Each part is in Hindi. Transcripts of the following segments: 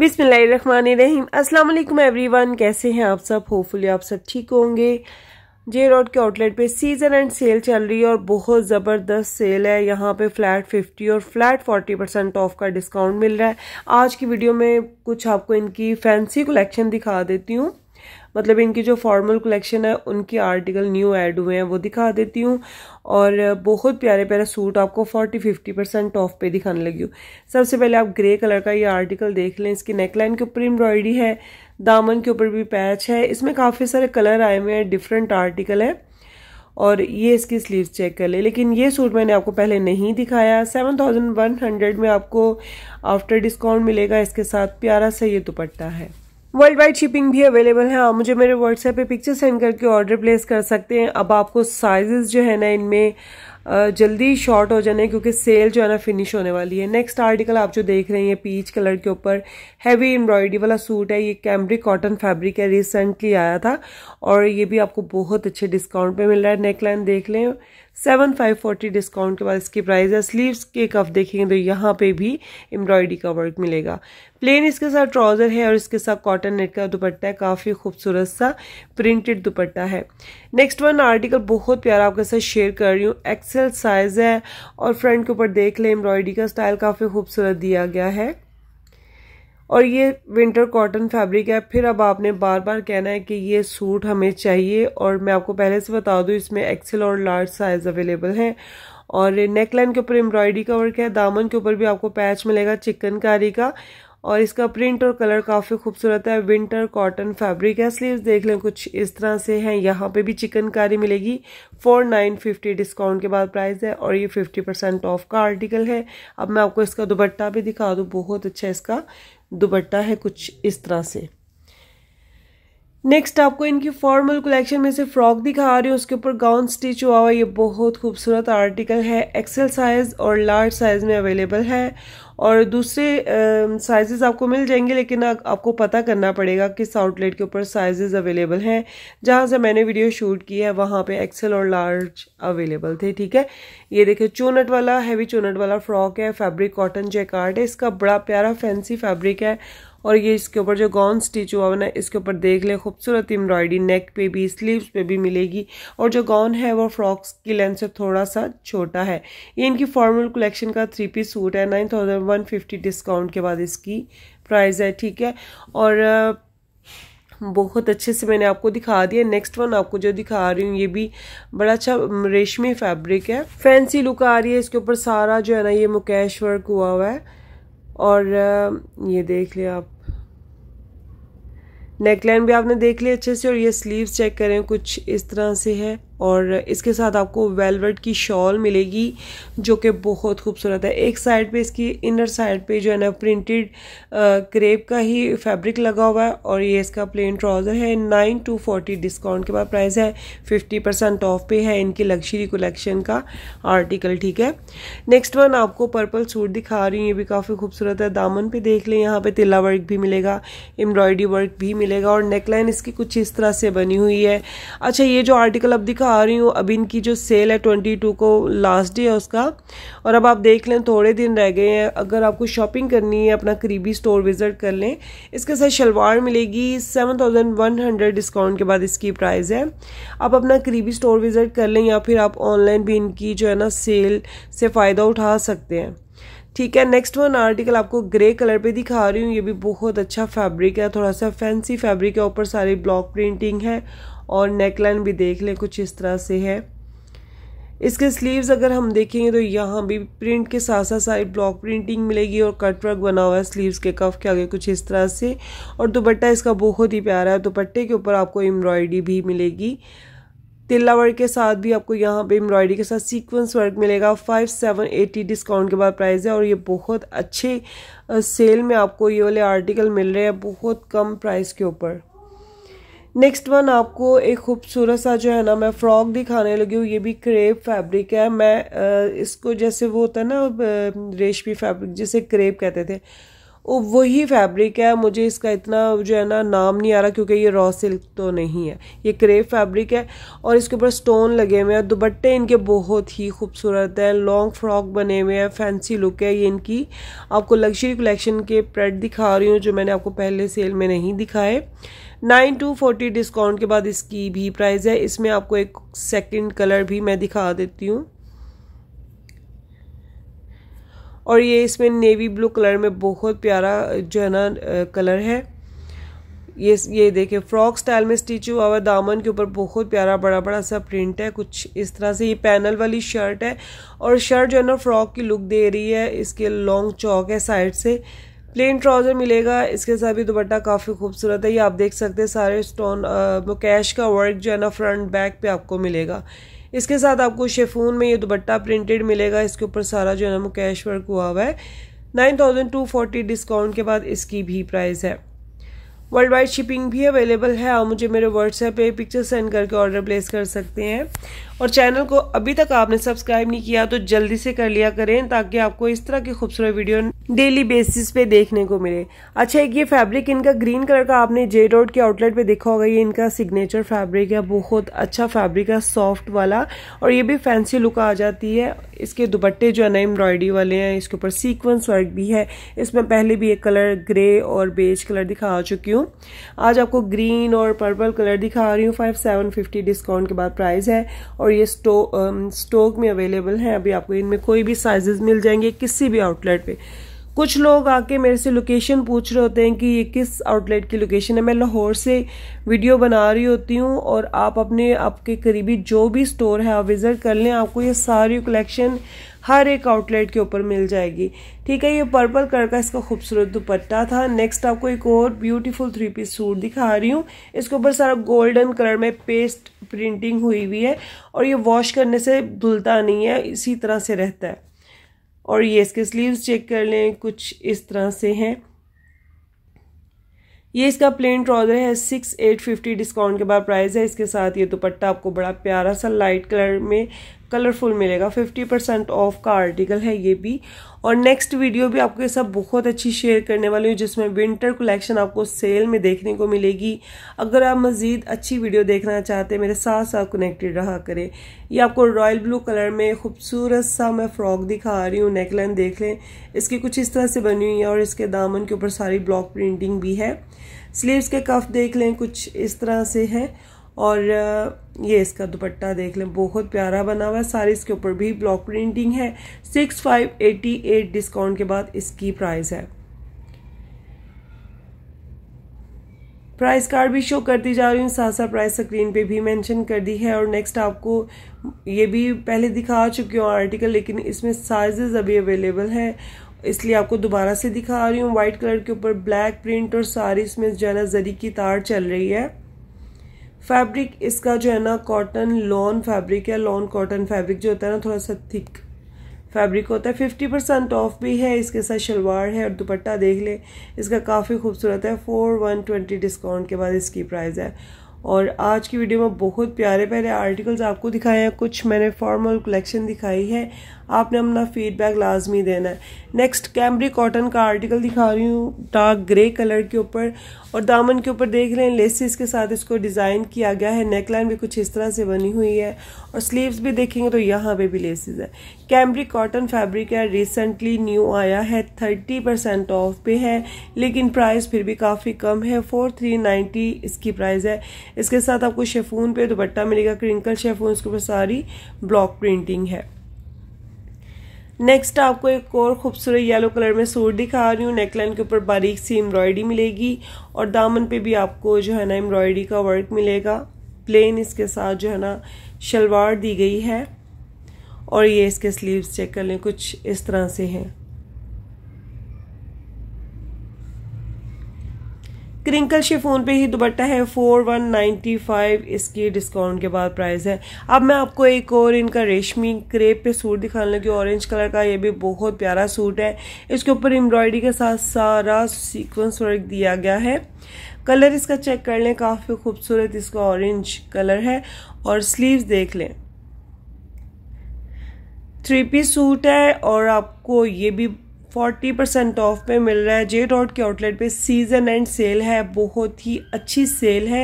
अस्सलाम वालेकुम एवरीवन कैसे हैं आप सब होपफुली आप सब ठीक होंगे जे रोड के आउटलेट पे सीज़न एंड सेल चल रही है और बहुत ज़बरदस्त सेल है यहाँ पे फ्लैट 50 और फ्लैट 40 परसेंट ऑफ का डिस्काउंट मिल रहा है आज की वीडियो में कुछ आपको इनकी फैंसी कलेक्शन दिखा देती हूँ मतलब इनकी जो फॉर्मल कलेक्शन है उनके आर्टिकल न्यू ऐड हुए हैं वो दिखा देती हूँ और बहुत प्यारे प्यारे सूट आपको 40 50 परसेंट ऑफ पे दिखाने लगी हूँ सबसे पहले आप ग्रे कलर का ये आर्टिकल देख लें इसकी नेकलाइन के ऊपर एम्ब्रॉयडरी है दामन के ऊपर भी पैच है इसमें काफ़ी सारे कलर आए हुए हैं डिफरेंट आर्टिकल है और ये इसकी स्लीव चेक कर ले लेकिन ये सूट मैंने आपको पहले नहीं दिखाया सेवन थाउजेंड वन हंड्रेड में आपको आफ्टर डिस्काउंट मिलेगा इसके साथ प्यारा सा ये दुपट्टा है वर्ल्ड वाइड शिपिंग भी अवेलेबल है आप मुझे मेरे व्हाट्सएप पे पिक्चर सेंड करके ऑर्डर प्लेस कर सकते हैं अब आपको साइजेस जो है ना इनमें जल्दी शॉर्ट हो जाने क्योंकि सेल जो है ना फिनिश होने वाली है नेक्स्ट आर्टिकल आप जो देख रहे हैं पीच कलर के ऊपर हैवी एम्ब्रॉयडरी वाला सूट है ये कैम्ब्रिक कॉटन फैब्रिक है रिसेंटली आया था और ये भी आपको बहुत अच्छे डिस्काउंट पे मिल रहा है नेकलाइन देख लें सेवन फाइव फोर्टी डिस्काउंट के बाद इसकी प्राइस है स्लीव्स के कफ देखेंगे तो यहाँ पे भी एम्ब्रॉयडरी का वर्क मिलेगा प्लेन इसके साथ ट्राउज़र है और इसके साथ कॉटन नेट का दुपट्टा है काफ़ी खूबसूरत सा प्रिंटेड दुपट्टा है नेक्स्ट वन आर्टिकल बहुत प्यारा आपके साथ शेयर कर रही हूँ एक्सेल साइज़ है और फ्रंट के ऊपर देख लें एम्ब्रॉयडरी का स्टाइल काफ़ी खूबसूरत दिया गया है और ये विंटर कॉटन फैब्रिक है फिर अब आपने बार बार कहना है कि ये सूट हमें चाहिए और मैं आपको पहले से बता दूँ इसमें एक्सेल और लार्ज साइज़ अवेलेबल है और नेकलाइन के ऊपर एम्ब्रॉयडरी का वर्क है दामन के ऊपर भी आपको पैच मिलेगा चिकनकारी का और इसका प्रिंट और कलर काफ़ी खूबसूरत है विंटर कॉटन फैब्रिक है स्लीव्स देख लें कुछ इस तरह से हैं यहाँ पे भी चिकनकारी मिलेगी फोर नाइन फिफ्टी डिस्काउंट के बाद प्राइस है और ये फिफ्टी परसेंट ऑफ का आर्टिकल है अब मैं आपको इसका दुपट्टा भी दिखा दूँ बहुत अच्छा इसका दुपट्टा है कुछ इस तरह से नेक्स्ट आपको इनकी फॉर्मल कलेक्शन में से फ्रॉक दिखा रही हूँ उसके ऊपर गाउन स्टिच हुआ हुआ ये बहुत खूबसूरत आर्टिकल है एक्सेल साइज़ और लार्ज साइज़ में अवेलेबल है और दूसरे साइजेस आपको मिल जाएंगे लेकिन आ, आपको पता करना पड़ेगा किस आउटलेट के ऊपर साइजेस अवेलेबल हैं जहाँ से मैंने वीडियो शूट की है वहाँ पे एक्सेल और लार्ज अवेलेबल थे ठीक है ये देखिए चोनट वाला हैवी चोनट वाला फ्रॉक है फैब्रिक कॉटन जैकार्ड है इसका बड़ा प्यारा फैंसी फैब्रिक है और ये इसके ऊपर जो गॉन स्टिच हुआ ना इसके ऊपर देख लें खूबसूरत एम्ब्रॉयडरी नेक पे भी स्लीव्स पे भी मिलेगी और जो गॉन है वो फ्रॉक्स की लेंथ से थोड़ा सा छोटा है ये इनकी फॉर्मल कलेक्शन का थ्री पीस सूट है nine thousand one fifty discount के बाद इसकी प्राइस है ठीक है और बहुत अच्छे से मैंने आपको दिखा दिया नेक्स्ट वन आपको जो दिखा रही हूँ ये भी बड़ा अच्छा रेशमी फैब्रिक है फैंसी लुक आ रही है इसके ऊपर सारा जो है ना ये मुकेश वर्क हुआ हुआ है और ये देख लिया आप नेकलाइन भी आपने देख लिया अच्छे से और ये स्लीव्स चेक करें कुछ इस तरह से है और इसके साथ आपको वेलवेट की शॉल मिलेगी जो कि बहुत खूबसूरत है एक साइड पे इसकी इनर साइड पे जो है ना प्रिंटेड क्रेप का ही फैब्रिक लगा हुआ है और ये इसका प्लेन ट्राउज़र है नाइन टू फोर्टी डिस्काउंट के बाद प्राइस है फिफ्टी परसेंट ऑफ पे है इनकी लग्जरी कलेक्शन का आर्टिकल ठीक है नेक्स्ट वन आपको पर्पल सूट दिखा रही हूँ ये भी काफ़ी खूबसूरत है दामन पर देख लें यहाँ पर तिला वर्क भी मिलेगा एम्ब्रॉयडरी वर्क भी मिलेगा और नेकलाइन इसकी कुछ इस तरह से बनी हुई है अच्छा ये जो आर्टिकल अब दिखा दिखा रही हूँ अब इनकी जो सेल है ट्वेंटी टू को लास्ट डे है उसका और अब आप देख लें थोड़े दिन रह गए हैं अगर आपको शॉपिंग करनी है अपना करीबी स्टोर विज़िट कर लें इसके साथ शलवार मिलेगी seven thousand one hundred discount के बाद इसकी प्राइस है आप अपना करीबी स्टोर विज़िट कर लें या फिर आप ऑनलाइन भी इनकी जो है ना सेल से फ़ायदा उठा सकते हैं ठीक है नेक्स्ट वन आर्टिकल आपको ग्रे कलर पे दिखा रही हूँ ये भी बहुत अच्छा फैब्रिक है थोड़ा सा फैंसी फैब्रिक है ऊपर सारी ब्लॉक प्रिंटिंग है और नेकलाइन भी देख लें कुछ इस तरह से है इसके स्लीव्स अगर हम देखेंगे तो यहाँ भी प्रिंट के साथ साथ साइड ब्लॉक प्रिंटिंग मिलेगी और कट वर्क बना हुआ है स्लीव्स के कफ के आगे कुछ इस तरह से और दुपट्टा इसका बहुत ही प्यारा है दुपट्टे के ऊपर आपको एम्ब्रॉयडरी भी मिलेगी तिल्ला वर्क के साथ भी आपको यहाँ पे एम्ब्रॉयडरी के साथ सीक्वेंस वर्क मिलेगा फाइव सेवन एटी डिस्काउंट के बाद प्राइस है और ये बहुत अच्छे सेल में आपको ये वाले आर्टिकल मिल रहे हैं बहुत कम प्राइस के ऊपर नेक्स्ट वन आपको एक खूबसूरत सा जो है ना मैं फ्रॉक दिखाने लगी हूँ ये भी क्रेप फैब्रिक है मैं इसको जैसे वो होता है ना रेशमी फैब्रिक जिसे क्रेप कहते थे वही फैब्रिक है मुझे इसका इतना जो है ना नाम नहीं आ रहा क्योंकि ये रॉ सिल्क तो नहीं है ये क्रेप फैब्रिक है और इसके ऊपर स्टोन लगे हुए हैं दुपट्टे इनके बहुत ही खूबसूरत हैं लॉन्ग फ्रॉक बने हुए हैं फैंसी लुक है ये इनकी आपको लग्जरी कलेक्शन के प्रेड दिखा रही हूँ जो मैंने आपको पहले सेल में नहीं दिखाए नाइन टू फोर्टी डिस्काउंट के बाद इसकी भी प्राइस है इसमें आपको एक सेकंड कलर भी मैं दिखा देती हूँ और ये इसमें नेवी ब्लू कलर में बहुत प्यारा जो है ना कलर है ये ये देखिए फ्रॉक स्टाइल में स्टिच हुआ हुआ दामन के ऊपर बहुत प्यारा बड़ा बड़ा सा प्रिंट है कुछ इस तरह से ये पैनल वाली शर्ट है और शर्ट जो है ना फ्रॉक की लुक दे रही है इसके लॉन्ग चौक है साइड से प्लेन ट्राउज़र मिलेगा इसके साथ भी दुपट्टा काफ़ी खूबसूरत है ये आप देख सकते हैं सारे स्टोन कैश का वर्क जो है ना फ्रंट बैक पे आपको मिलेगा इसके साथ आपको शेफून में ये दुपट्टा प्रिंटेड मिलेगा इसके ऊपर सारा जो है ना कैश वर्क हुआ हुआ है nine thousand two forty discount के बाद इसकी भी प्राइस है वर्ल्ड वाइड शिपिंग भी अवेलेबल है आप मुझे मेरे व्हाट्सएप पे पिक्चर सेंड करके ऑर्डर प्लेस कर सकते हैं और चैनल को अभी तक आपने सब्सक्राइब नहीं किया तो जल्दी से कर लिया करें ताकि आपको इस तरह की खूबसूरत वीडियो डेली बेसिस पे देखने को मिले अच्छा एक ये फैब्रिक इनका ग्रीन कलर का आपने जे रोड के आउटलेट पे देखा होगा ये इनका सिग्नेचर फैब्रिक है बहुत अच्छा फैब्रिक है सॉफ्ट वाला और ये भी फैंसी लुक आ जाती है इसके दुपट्टे जो है ना एम्ब्रॉयडरी वाले हैं इसके ऊपर सीक्वेंस वर्क भी है इसमें पहले भी एक कलर ग्रे और बेज कलर दिखा चुकी हूँ आज आपको ग्रीन और पर्पल कलर दिखा रही हूँ फाइव सेवन फिफ्टी डिस्काउंट के बाद प्राइस है और ये स्टो, स्टोक um, में अवेलेबल है अभी आपको इनमें कोई भी साइजेस मिल जाएंगे किसी भी आउटलेट पर कुछ लोग आके मेरे से लोकेशन पूछ रहे होते हैं कि ये किस आउटलेट की लोकेशन है मैं लाहौर से वीडियो बना रही होती हूँ और आप अपने आपके करीबी जो भी स्टोर है आप विज़िट कर लें आपको ये सारी कलेक्शन हर एक आउटलेट के ऊपर मिल जाएगी ठीक है ये पर्पल कलर का इसका खूबसूरत दुपट्टा था नेक्स्ट आपको एक और ब्यूटीफुल थ्री पीस सूट दिखा रही हूँ इसके ऊपर सारा गोल्डन कलर में पेस्ट प्रिंटिंग हुई हुई है और ये वॉश करने से धुलता नहीं है इसी तरह से रहता है और ये इसके स्लीव्स चेक कर लें कुछ इस तरह से हैं ये इसका प्लेन ट्राउज़र है सिक्स एट फिफ्टी डिस्काउंट के बाद प्राइस है इसके साथ ये दुपट्टा आपको बड़ा प्यारा सा लाइट कलर में कलरफुल मिलेगा 50% ऑफ का आर्टिकल है ये भी और नेक्स्ट वीडियो भी आपके साथ बहुत अच्छी शेयर करने वाली हूँ जिसमें विंटर कलेक्शन आपको सेल में देखने को मिलेगी अगर आप मज़ीद अच्छी वीडियो देखना चाहते हैं मेरे साथ साथ कनेक्टेड रहा करें ये आपको रॉयल ब्लू कलर में खूबसूरत सा मैं फ्रॉक दिखा रही हूँ नेकलाइन देख लें इसकी कुछ इस तरह से बनी हुई है और इसके दामन के ऊपर सारी ब्लॉक प्रिंटिंग भी है स्लीवस के कफ देख लें कुछ इस तरह से है और ये इसका दुपट्टा देख लें बहुत प्यारा बना हुआ है सारी इसके ऊपर भी ब्लॉक प्रिंटिंग है six five eighty eight discount के बाद इसकी प्राइस है प्राइस कार्ड भी शो करती जा रही हूँ साथ साथ प्राइस स्क्रीन पे भी मेंशन कर दी है और नेक्स्ट आपको ये भी पहले दिखा चुकी हूँ आर्टिकल लेकिन इसमें साइजेस अभी अवेलेबल हैं इसलिए आपको दोबारा से दिखा रही हूँ व्हाइट कलर के ऊपर ब्लैक प्रिंट और सारी इसमें जो है ना जरी की तार चल रही है फैब्रिक इसका जो है ना कॉटन लॉन फैब्रिक या लॉन कॉटन फैब्रिक जो होता है ना थोड़ा सा थिक फैब्रिक होता है फिफ्टी परसेंट ऑफ भी है इसके साथ शलवार है और दुपट्टा देख ले इसका काफ़ी खूबसूरत है फोर वन ट्वेंटी डिस्काउंट के बाद इसकी प्राइस है और आज की वीडियो में बहुत प्यारे प्यारे आर्टिकल्स आपको दिखाए हैं कुछ मैंने फॉर्मल कलेक्शन दिखाई है आपने अपना फीडबैक लाजमी देना है नेक्स्ट कैम्ब्रिक कॉटन का आर्टिकल दिखा रही हूँ डार्क ग्रे कलर के ऊपर और दामन के ऊपर देख रहे हैं लेसिस के साथ इसको डिज़ाइन किया गया है नेकलाइन भी कुछ इस तरह से बनी हुई है और स्लीव्स भी देखेंगे तो यहाँ पे भी लेसिस है कैमरी कॉटन फैब्रिक है रिसेंटली न्यू आया है थर्टी परसेंट ऑफ पे है लेकिन प्राइस फिर भी काफ़ी कम है फोर थ्री नाइन्टी इसकी प्राइस है इसके साथ आपको शेफून पे दुपट्टा मिलेगा क्रिंकल शेफून उसके ऊपर सारी ब्लॉक प्रिंटिंग है नेक्स्ट आपको एक और खूबसूरत येलो कलर में सूट दिखा रही हूँ नेकलाइन के ऊपर बारीक सी एम्ब्रॉयडरी मिलेगी और दामन पे भी आपको जो है ना एम्ब्रॉयडरी का वर्क मिलेगा प्लेन इसके साथ जो है ना शलवार दी गई है और ये इसके स्लीव्स चेक कर लें कुछ इस तरह से हैं क्रिंकल शिफोन पे ही दुपट्टा है फोर वन नाइन्टी फाइव इसकी डिस्काउंट के बाद प्राइस है अब मैं आपको एक और इनका रेशमी क्रेप पे सूट दिखाने लगी ऑरेंज कलर का ये भी बहुत प्यारा सूट है इसके ऊपर एम्ब्रॉयडरी के साथ सारा सीक्वेंस वर्क दिया गया है कलर इसका चेक कर लें काफ़ी खूबसूरत इसका ऑरेंज कलर है और स्लीव्स देख लें थ्री पीस सूट है और आपको ये भी फोर्टी परसेंट ऑफ पे मिल रहा है जे डॉट के आउटलेट पे सीजन एंड सेल है बहुत ही अच्छी सेल है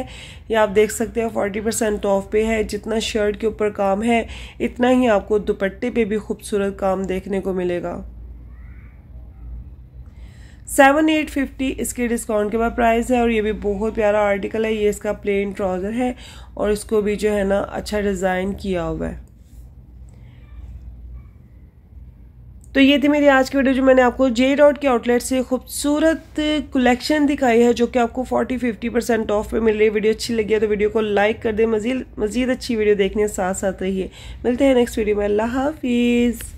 ये आप देख सकते हैं फोर्टी परसेंट ऑफ पे है जितना शर्ट के ऊपर काम है इतना ही आपको दुपट्टे पे भी खूबसूरत काम देखने को मिलेगा सेवन एट फिफ्टी इसके डिस्काउंट के बाद प्राइस है और ये भी बहुत प्यारा आर्टिकल है ये इसका प्लेन ट्राउज़र है और इसको भी जो है ना अच्छा डिज़ाइन किया हुआ है तो ये थी मेरी आज की वीडियो जो मैंने आपको जे डॉट के आउटलेट से खूबसूरत कलेक्शन दिखाई है जो कि आपको 40 50 परसेंट ऑफ पे मिल रही है वीडियो अच्छी लगी है तो वीडियो को लाइक कर दे मजीद मजीद अच्छी वीडियो देखने साथ साथ रहिए है। मिलते हैं नेक्स्ट वीडियो में अल्लाह हाफिज़